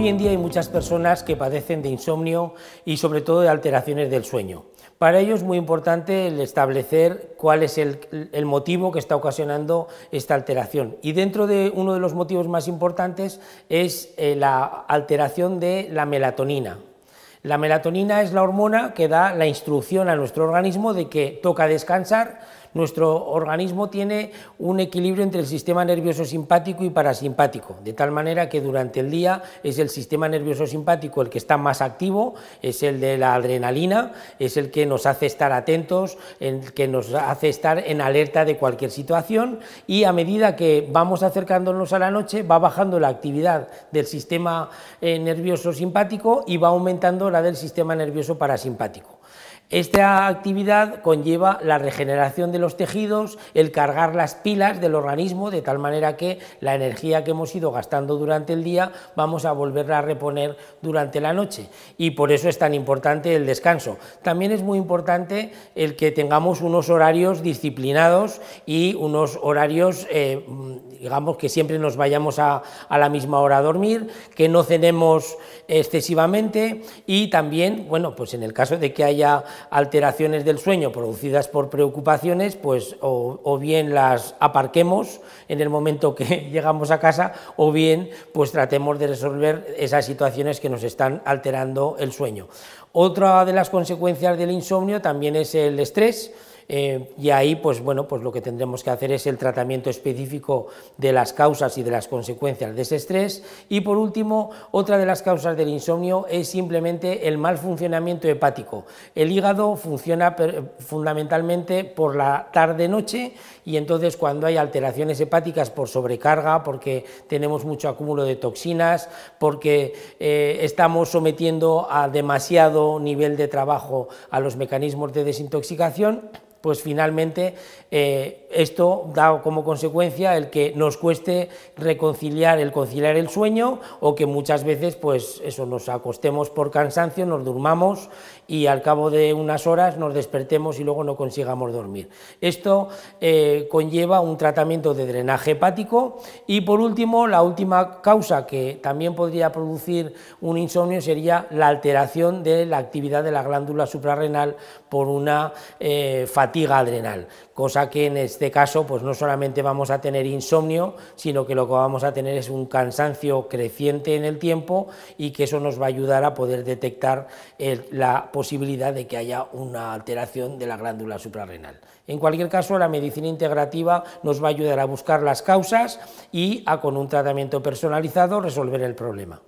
Hoy en día hay muchas personas que padecen de insomnio y sobre todo de alteraciones del sueño. Para ello es muy importante el establecer cuál es el, motivo que está ocasionando esta alteración. Y dentro de uno de los motivos más importantes es eh, la alteración de la melatonina. La melatonina es la hormona que da la instrucción a nuestro organismo de que toca descansar, nuestro organismo tiene un equilibrio entre el sistema nervioso simpático y parasimpático, de tal manera que durante el día es el sistema nervioso simpático el que está más activo, es el de la adrenalina, es el que nos hace estar atentos, el que nos hace estar en alerta de cualquier situación y a medida que vamos acercándonos a la noche va bajando la actividad del sistema eh, nervioso simpático y va aumentando la del sistema nervioso parasimpático. Esta actividad conlleva la regeneración de los tejidos, el cargar las pilas del organismo, de tal manera que la energía que hemos ido gastando durante el día vamos a volverla a reponer durante la noche. Y por eso es tan importante el descanso. También es muy importante el que tengamos unos horarios disciplinados y unos horarios, eh, digamos, que siempre nos vayamos a, a, la misma hora a dormir, que no cenemos excesivamente y también, bueno, pues en el caso de que haya alteraciones del sueño producidas por preocupaciones, pues o, o, bien las aparquemos en el momento que llegamos a casa, o bien pues tratemos de resolver esas situaciones que nos están alterando el sueño. Otra de las consecuencias del insomnio también es el estrés. Eh, y ahí pues bueno, pues lo que tendremos que hacer es el tratamiento específico de las causas y de las consecuencias de ese estrés y por último, otra de las causas del insomnio es simplemente el mal funcionamiento hepático. El hígado funciona eh, fundamentalmente por la tarde-noche y entonces cuando hay alteraciones hepáticas por sobrecarga, porque tenemos mucho acúmulo de toxinas, porque eh, estamos sometiendo a demasiado nivel de trabajo a los mecanismos de desintoxicación, pues finalmente eh, esto da como consecuencia el que nos cueste reconciliar el conciliar el sueño o que muchas veces pues eso nos acostemos por cansancio, nos durmamos y al cabo de unas horas nos despertemos y luego no consigamos dormir. Esto eh, conlleva un tratamiento de drenaje hepático y por último la última causa que también podría producir un insomnio sería la alteración de la actividad de la glándula suprarrenal por una eh, fatiga adrenal, cosa que en este caso pues no solamente vamos a tener insomnio, sino que lo que vamos a tener es un cansancio creciente en el tiempo y que eso nos va a ayudar a poder detectar la posibilidad de que haya una alteración de la glándula suprarrenal. En cualquier caso, la medicina integrativa nos va a ayudar a buscar las causas y a con un tratamiento personalizado resolver el problema.